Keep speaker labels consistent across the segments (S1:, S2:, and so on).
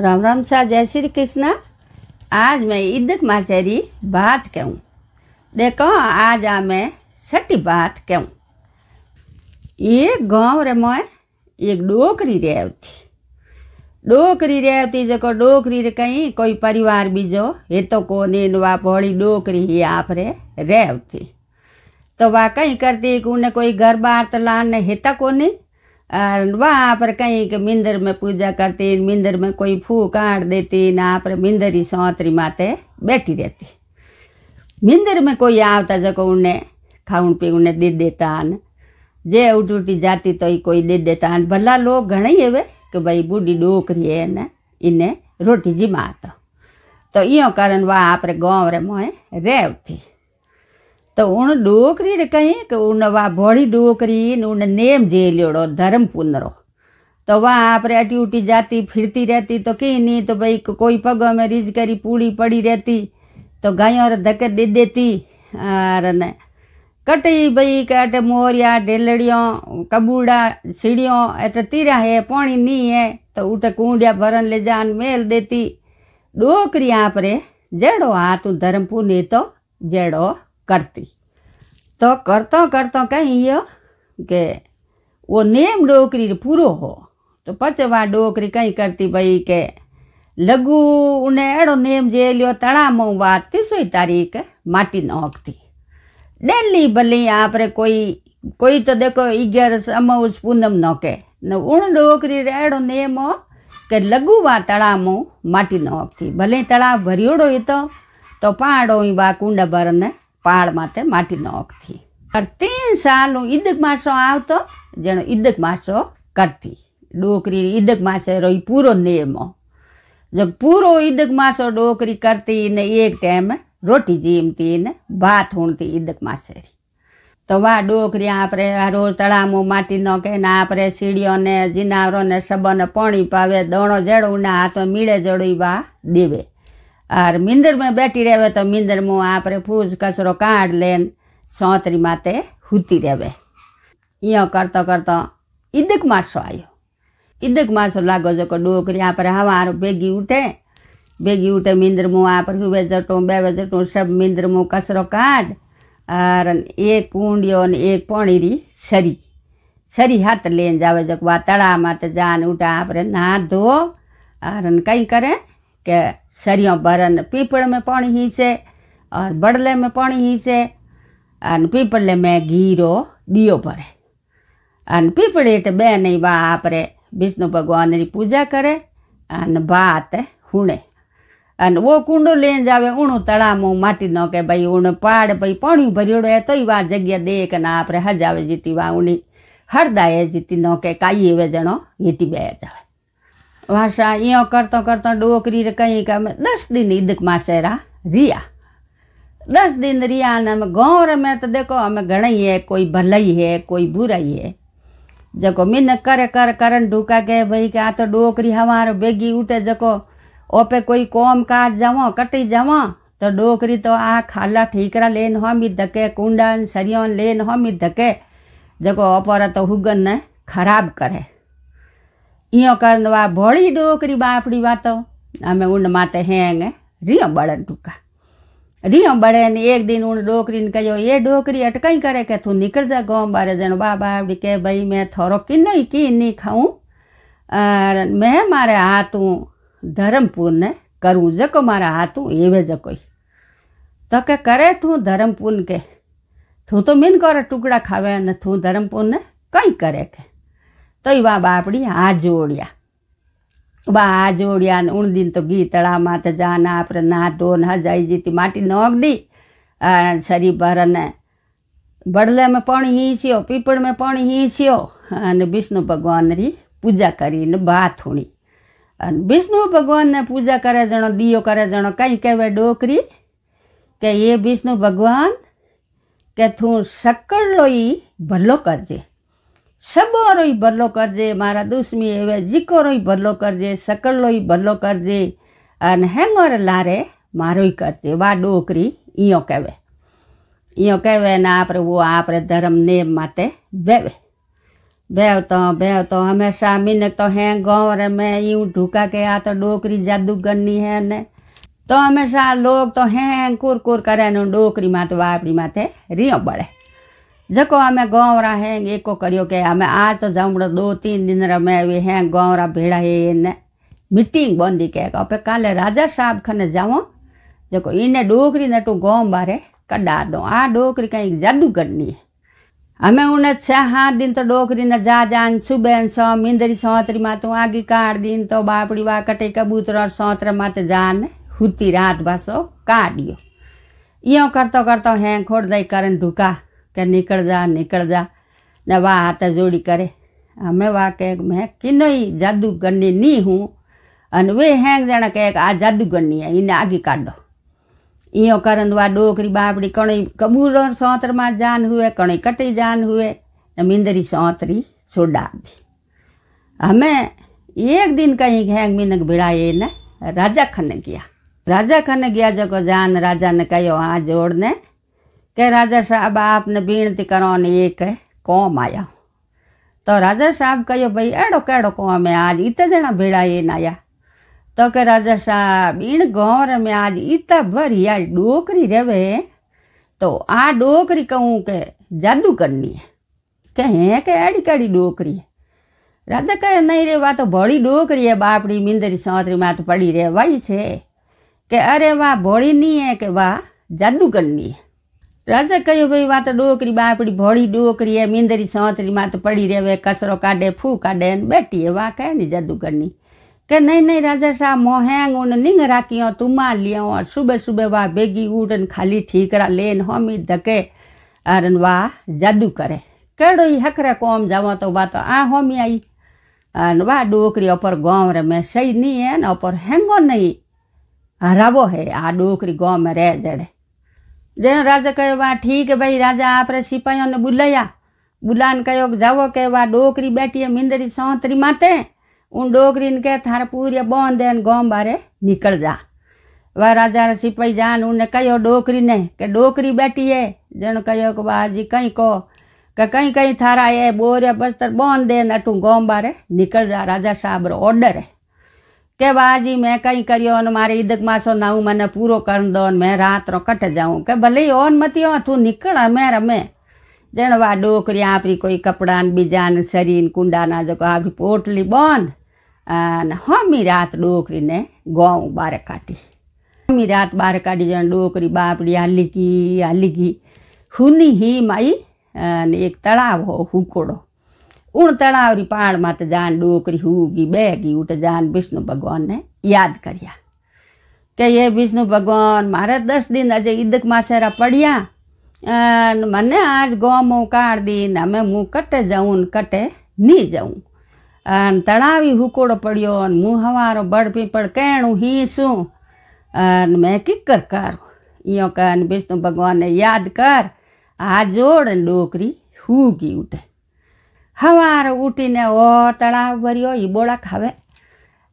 S1: राम राम शाह जय श्री कृष्णा आज मैं ईद माचेरी बात कहूँ देखो आज आ मैं सटी बात कहूँ एक गाँव रे मैं एक डोकरी रहती डोकरी रहती जो डोकरी रे कहीं कोई परिवार बीजो ये तो को नेन वापोड़ी डोकरी ही आप रे रेवती तो वह कहीं करती कि उन्हें कोई घर बार तो लान हेता को नहीं तो અલવા પર કઈ કે મંદિર મે પૂજા કરતી મંદિર મે કોઈ ફૂ કાઢ દેતી ને આપરે મંદિર રી સાંતરી માતે બેઠી રહેતી મંદિર મે કોઈ આવતા જકો ઉને ખાઉં પીઉં ઉને દે દેતા અન જે ઉટૂટી જાતી તો ઈ કોઈ દે દેતા અન ભલા લોગ ઘણઈ હે વે કે ભાઈ બુડી ડોકરી એને ઈને રોટી જીમાતા તો ઈ કારણ વા આપરે ગામ રે મો હે રેવતી તો ಉಣ ಡೋಕ್ರಿ ಕೈಕ್ ಉಣ್ಣವ ಭೋಳಿ ಡೋಕ್ರಿ ಉಣ್ಣ ನೇಮ್ જેલ્યોડો ધર્મ પુનરો તો વા આપણે અટી ઉટી જાતી ફિરતી રહેતી તો કઈ નહીં તો ભાઈ કોઈ પગ અમે રીજ કરી પૂળી પડી રહેતી તો ગાયો ધકે દે દેતી આર ને કટી ભાઈ કાટે મોરિયા ઢેલડિયો કબૂડા સીડિયો એટલે તીરા હે પાણી નહીં હે તો ઉઠે કુંડિયા ભરણ લે જાન મેલ દેતી ડોકરી આપણે જેડો હા તું ધર્મ પૂને તો જેડો કરતી તો કરતો કરતો કહીએ કે ઓ નેમ ડોકરી પૂરો હો તો પછી વા ડોકરી કંઈ કરતી ભાઈ કે લઘુ ઉને એડો નેમ જે લ્યો તળામાં વાતતી સોઈ તારીખ માટી નોખતી ડેલી ભલી આપણે કોઈ કોઈ તો દેખો અગિયારસ અમાઉસ પૂનમ નો કે ને ઉણ ડોકરી રેડો નેમો કે લઘુવા તળામું માટી નોખતી ભલે તળાવ ભર્યોડો હતો તો પાડો બા કુંડા ભરને પાળ માટે માટીનો અખથી કરતી સાલું ઈદક માસો આવતો જેનો ઈદક માસો કરતી ડોકરી ઈદક માસે રોઈ પૂરો નિયમો જો પૂરો ઈદક માસો ડોકરી કરતી ને એક ટાઈમે રોટી જીમતી ને ભાત ઊણતી ઈદક માસે તો વા ડોકરી આપણે રોજ તળામો માટીનો કે ને આપણે સીડીઓને જીનાવરોને સબને પાણી પાવે દોણો જેડવું ના હાથો મીળે જડવી વા દેવે આર મિંદરમાં બેઠી રહેવે તો મિંદરમાં આપણે ફૂજ કચરો કાઢ લે સોતરી માથે હૂતી રહેવે અહીંયા કરતો કરતો ઈદક મારસો આવ્યો ઈદક મારસો લાગો જોકો ડોકરી આપણે હવાર ભેગી ઉઠે ભેગી ઉઠે મિંદરમાં આપણે હુવે જટું બેવે જટું સબ મિંદરમાં કચરો કાઢ આર એક કુંડીઓ ને એક પોણીરી સરી સરી હાથ લઈને જાવે જક વા તળા માથે જાન ઉઠા આપણે ના ધો આર કંઈ કરે कि सरियों बरन पीपड़ में पानी ही से और बड़ले में पानी ही से અને પીપળે મેં ઘીરો દીયો ભરે અને પીપળે એટલે બેની બા આપણે વિષ્ણુ ભગવાનની પૂજા કરે અને ભાત હુણે અને ઓ કુંડો લઈને જાવે ઊણું તળામું માટીનો કે ભાઈ ઊણ પાડ ભાઈ પાણી ભર્યું રહે તોય વા જગ્યા દે કે ના આપણે હજાવે જીતી વા ઊણી હરદાએ જીતી નો કે કાઈ એવે જણો જીતી બે જાવે यो ઈયો કરતો डोकरी कहीं का मैं दस दिन ઈદક मासेरा रिया दस दिन रिया ने हम गौर में तो देखो हमें घणई है कोई भलाई है कोई बुराई है जको मिन कर कर करण ढूका के भाई क्या तो डोकरी हमारो बेगी उठे जको ओपे कोई कोम काज जाव कटी जावो तो डोकरी तो आ खाला ठीकरा लेन हम ही धके कुंडन सरियन लेन हम ही धके जको ओपर तो हुगन ने खराब करे ઈયો કરવા ભોળી ડોકરી બાપડી વાતો અમે ઊંડ માતે હેંગ રિયો બળે ટૂંકા રિયો બળે ને એક દિન ઊંડ ડોકરીને કહ્યો એ ડોકરી અટકાઈ કરે કે તું નીકળ જા ગોમ બારે જેનો બા બાપડી કે ભાઈ મેં થોરો કિન્નો કી નહીં ખાઉં મેં મારે હાથું ધરમપુરને કરવું જકો મારા હાથું એવે જકોઈ તો કે કરે તું ધરમપુર કે તું તો મીન કરે ટુકડા ખાવે અને તું ધરમપુરને કંઈ કરે કે તો એવા બાપડી આ જોડ્યા બા જોડ્યા ને ઉણદીન તો ગી તળા માથે જાના આપણે નાટો ને હજાઈ જીતી માટી નોગ દી સરી ભરને બડલે મેં પણ હીંચ્યો પીપળ મેં પણ હીંચ્યો અને વિષ્ણુ ભગવાનની પૂજા કરીને ભાત ઉણી અને વિષ્ણુ ભગવાનને પૂજા કરે જણો દીયો કરે જણો કંઈ કહેવાય ડોકરી કે એ વિષ્ણુ ભગવાન કે તું સક્કડ લો એ ભલો કરજે सबों रो ही भलो कर दे मारा दुश्मी एवे जिको रो ही भलो कर दे सकलो ही भलो कर दे अन हेंगोर लारे मारो ही कर दे वा डोकरी इयो कहे इयो कहे ना आप वो आप धर्म नेम माते बेवे बेवतो तो हमेशा मिनक तो हैं गौर मैं यूं ढूका के आ तो डोकरी जादूगरनी है ने तो हमेशा लोग तो हैं कुर कुर करे डोकरी माते वापरी माथे रियो बड़े જકો અમે ગોવરા હેંગ એકો કર્યો કે અમે આ તો જમડો દો તીન દિન રમે આવી હેંગ ગોવરા ભેળા હે એને મિટિંગ બંધી કે અપે કાલે રાજા સાહેબ ખને જાઓ જકો એને ડોકરી નટું ગોમ બારે કડા દો આ ડોકરી કંઈક જાદુગરની અમે ઉને છ હાથ દિન તો ડોકરીને જા જાન સુબેન સો મિંદરી સોંતરીમાં તું આગી કાઢ દિન તો બાપડી વા કટે કબૂતર સોંતરમાં તે જાન હુતી રાત ભાસો કાઢ્યો ઈયો કરતો કરતો હેં ખોડ દઈ કરન ઢુકા કે નીકળ જા નીકળ જા ને વાહ હાથાજોડી કરે અમે વાહ કે મેં કે નહીં જાદુગરની ની હું અને વે હેંગ જણા કહે કે આ જાદુગરની એને આગી કાઢો ઈયો કરન વા ડોકરી બાપડી કણી કબૂરો સોંતરમાં જાન હુએ કણી કટી જાન હુએ ને મિંદરી સોંતરી છોડા દી અમે एक दिन कहीं घेंग मिनक भिड़ाए ने राजा खन गया राजा खन गया जो जान राजा ने कहो हाँ जोड़ ने કે રાજા સાહેબ આપને બીણતી કરવાની એક કોમ આવ્યા તો રાજા સાહેબ કહ્યો ભાઈ એડો કેડો કોમ આજ ઈતે જણા ભેળા એ નાયા તો કે રાજા સાહેબ ઈણ ગોર મેં આજ ઈતા ભરી આ ડોકરી રેવે તો આ ડોકરી કહું કે જાદુ કરની કે હે કે એડી કેડી ડોકરી રાજા કહે નહીં રે વા તો ભોળી ડોકરી એ બાપડી મિંદરી સોતરી માથ પડી રેવાય છે કે અરે વાહ ભોળી નહીં હે કે વાહ જાદુગરની રાજા કહ્યું ભાઈ વાત ડોકરી બાપડી ભોળી ડોકરી એ મીંદરી સંતરીમાં તો પડી રહેવે કચરો કાઢે ફૂ કાઢે ને બેટી એ વા કહે ને જાદુગરની કે નહીં નહીં રાજા શાહ મોહેંગ ઉન નિંગ રાખીઓ તુમા લિયો સુબે સુબે વાહ ભેગી ઉડ ને ખાલી ઠીકરા લેન હોમી ધકે અરન વાહ જાદુ કરે કેડો ઈ હકરે કોમ જાવો તો વાતો આ હોમી આવી અને વાહ ડોકરી અપર ગોમ રે મેં સહી નહીં હે ને અપર હેંગો નહીં હરાવો હે આ ડોકરી ગોમ રે જડે जैन राजा कयो वा ठीक भाई राजा આપણે સિપાહીઓને બોલાયા બુલાન કયો જાવો કે વા ડોકરી બેટીએ મિંદરી સોંતરી માતે ઉન ડોકરીને કે થાર પૂરી બોંધ દેન ગોમ બારે નીકળ જા વા રાજા સિપાહી જાન ઉને કયો ડોકરીને કે ડોકરી બેટીએ જણ કયો કે બાજી કંઈ કહો કે કંઈ કંઈ થારા એ બોર્યા બસ્તર બોંધ દેન અટું ગોમ બારે નીકળ જા રાજા સાહેબ ઓર્ડર હે કે બાજી મેં કંઈ કર્યો ને મારે ઈદક માસો નાવું મને પૂરો કરી દો ને મેં રાત રો કટ જાઉં કે ભલે ઓન મતી ઓન તું નીકળ અમે રમે જણવા ડોકરી આપણી કોઈ કપડાં બીજાને શરીન કુંડાના જો આપણી પોટલી બંધ અને હમી રાત ડોકરીને ગોઉં બારે કાઢી હમી રાત બારે કાઢી જણ ડોકરી બાપડી હાલી ગઈ હાલી ગઈ હુની હી માઈ અને એક તળાવ હો હુકોડો उण તણાવરી પાણ માટે જાન ડોકરી હુગી બેગી ઉઠ જાન વિષ્ણુ ભગવાનને યાદ કર્યા કે એ વિષ્ણુ ભગવાન મારે દસ દિન આજે ઈદક માસેરા પડ્યા મને આજ ગોમ કાઢ દીન અમે હું કટે જાઉં ને કટે નહીં જાઉં અને તણાવી હુકોડો પડ્યો અને હું હવારો બળ પીપળ કેણું હીસું અને મેં કિક્કર કર ઈયો કર વિષ્ણુ ભગવાનને યાદ કર આ જોડ ડોકરી હુગી ઉઠે હવાર ઉઠીને ઓ તળાવ ભર્યો ઈબોળા ખાવે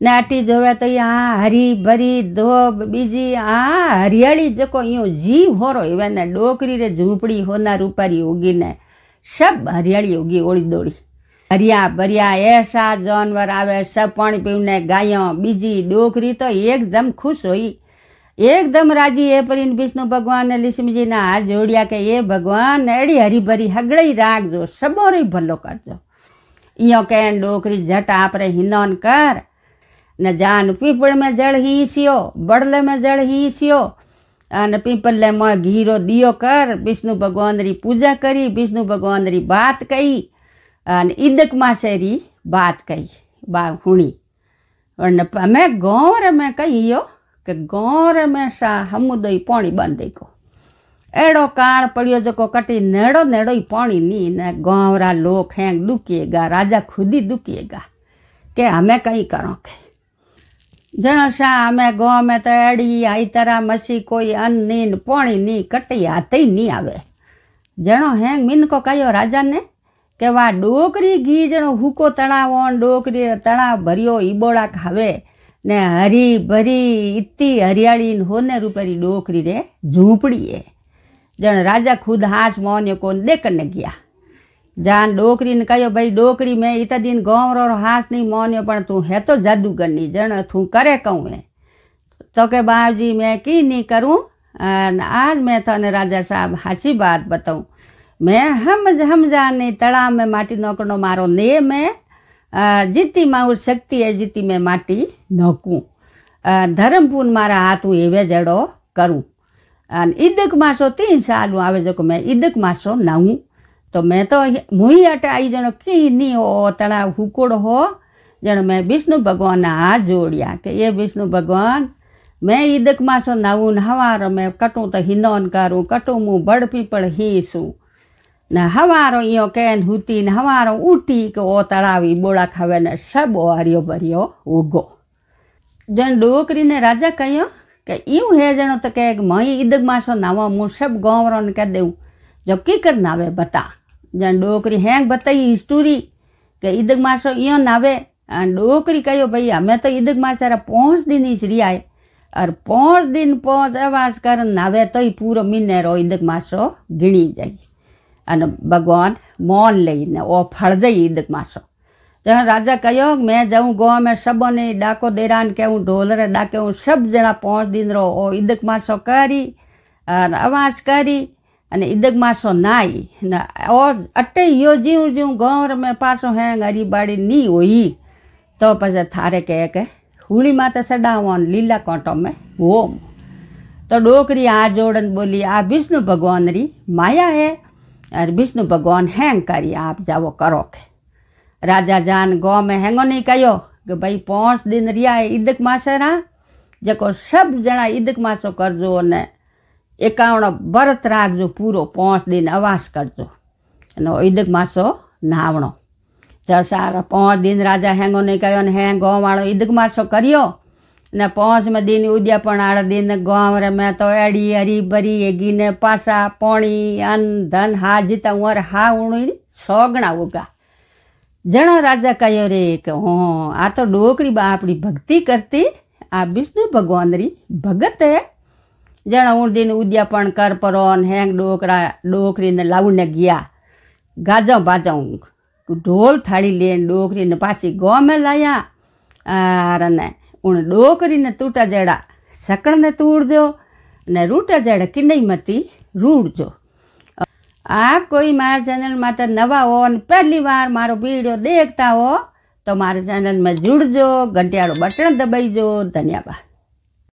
S1: નાટી જોવે તો આ હરી ભરી ધોબ બીજી આ હરિયાળી જકો અહીંયા જીવ હોરો એવાને ડોકરી રે ઝૂંપડી હોનાર ઉપારી ઉગીને સબ હરિયાળી ઉગી ઓળી દોડી હરિયા ભર્યા એસા જાનવર આવે સપણ પીવને ગાયો બીજી ડોકરી તો એકદમ ખુશ હોય એકદમ રાજી એ પરીને વિષ્ણુ ભગવાન અને લક્ષ્મીજીના હાથ જોડ્યા કે એ ભગવાન એડી હરીભરી હગડઈ રાખજો સબોરી ભલો કરજો ઈયો કે ડોકરી જટ આપણે હિનોન કર ને જાન પીપળ મેં જળ હીસ્યો બળલે મેં જળ હીસ્યો અને પીપળલે માં ઘીરો દિયો કર વિષ્ણુ ભગવાન રી પૂજા કરી વિષ્ણુ ભગવાન રી વાત કહી અને ઈદક માસે રી વાત કહી બા હુણી અને મેં ગોર મેં કહીયો કે ಗೋರ ಮೇಷ ಹಮ್ಮುದೈ ಪಾಣಿ ಬಂದೈಕೋ એડો કાળ પડ્યો જકો કટી નેડો નેડો ઈ પાણી ની ને ગોવરા લોક હેંગ દુકીએગા રાજા ખુદી દુકીએગા કે અમે કંઈ કરો કે જણ શાહ અમે ગો અમે તો એડી આઈતરા મસી કોઈ અન્ન નીન પોણી ની કટી હાથે નહીં આવે જણો હેંગ મિનકો કયો રાજાને કે વા ડોકરી ઘી જણો હુકો તળાવો ડોકરી તળાવ ભર્યો ઈબોળા ખાવે ને હરી ભરી ઇત્તી હરિયાળીને હોને રૂપેરી ડોકરી રે ઝૂંપડીએ જણ રાજા ખુદ હાશ મોને કોન દેકને ગયા જાન ડોકરીને કહ્યો ભાઈ ડોકરી મેં ઇતા દિન ગોમરો હાથ નહીં મોન્યો પણ તું હે તો જાદુગરની જણ તું કરે કહું એ તો કે બાપજી મેં કી નહીં કરું અને આજ મેં તને રાજા સાહેબ હાસી વાત બતાવું મેં હમ સમજાને તળા મેં માટી નોકડો મારો ને મેં જીતી માઉર શક્તિ એ જીતી મેં માટી નકું ધરમપુર મારા હાથ હું એવે જડો કરું અને ઈદક માસો તીન સાલું આવે જો કે મેં ઈદક માસો નાવું તો મેં તો મુઈ અટે આવી જણો કી ની હો તણા હુકોડ હો જણ મેં વિષ્ણુ ભગવાનના હાથ જોડ્યા કે એ વિષ્ણુ ભગવાન મેં ઈદક માસો નાવું નહવાર મેં કટું તો હિનોન કરું કટું હું બડપી પણ હી છું ને હવારો ઈયો કેન હુતી ને હવારો ઉઠી કે ઓ તળાવી બોળા ખાવે ને સબ ઓહાર્યો ભર્યો ઉગો જણ ડોકરીને રાજા કહ્યો કે ઈવું હે જણો તો કે મહી ઈદગ માસો નાવા હું સબ ગોવરોને કહી દઉં જો કી કર નાવે બતા જણ ડોકરી હેંગ બતાવી સ્ટોરી કે ઈદગ માસો ઈયો નાવે અને ડોકરી કહ્યો ભાઈ અમે તો ઈદગ માસારા પાંચ દિન જ રહ્યા અર પાંચ દિન પાંચ અવાજ કર નાવે તોય પૂરો મિનેરો ઈદગ માસો ગીણી જાય અને ભગવાન મોન લેને ઓ ફળ દે ઇદક માસો જરા રાજા કયો કે મેં જઉં ગામમાં સબોને ડાકો દેરાન કે હું ઢોલરે ડાકે હું સબ જણા પોંચ દિન રો ઓ ઇદક માસો કરી અને आवाज કરી અને ઇદક માસો ના ને ઓ અટ્ટે યો જીઉં જીઉં ગામ રમે પાસો હે ગરીવાડી ની હોઈ તો પછી થારે કે હુંલી માતા સડાવો ને લીલા કોટો મે હો તો ડોકરી આ જોડે બોલી આ વિષ્ણુ ભગવાન ની માયા હે अरे विष्णु भगवान हैंग करिए आप जाओ करो के राजा जान गांव में हैंगो नहीं कयो कि भाई पाँच दिन रिया है ईदक मासेरा जो सब ॼणा ईदक मासो करिजो अने एकावणो व्रत राखिजो पूरो पाँच दिन अवास करिजो अने ईदक मासो नहावणो त पाँच दिन राजा हैंगो नहीं कयो अने हैंगो वारो ईदक मासो करियो ને પોંચ મદીન ઉદ્યા પણ આળ દિન ગોમ રમે તો એડી હરી બરી એગીને પાસા પોણી અન ધન હા જીતા ઉંર હા ઉણી સોગણા ઉગા જણા રાજા કહ્યો રે કે હો આ તો ડોકરી બા આપણી ભક્તિ કરતી આ વિષ્ણુ ભગવાન રી ભગત જણા ઊંડીને ઉદ્યા પણ કર પરો હેંગ ડોકરા ડોકરીને લાવીને ગયા ગાજા બાજા ઢોલ થાળી લઈને ડોકરીને પાછી ગોમે લાયા અને ઉણ ડો કરીને તૂટા જડા સકણને તૂડજો ને રૂટા જડા કિનઈમાંથી રૂડજો આપ કોઈ મારા ચેનલમાં તો નવા હો અને પહેલી વાર મારો વિડીયો દેખતા હો તો મારા ચેનલમાં જોડજો ઘંટિયાળો બટન દબાઈજો ધન્યવાદ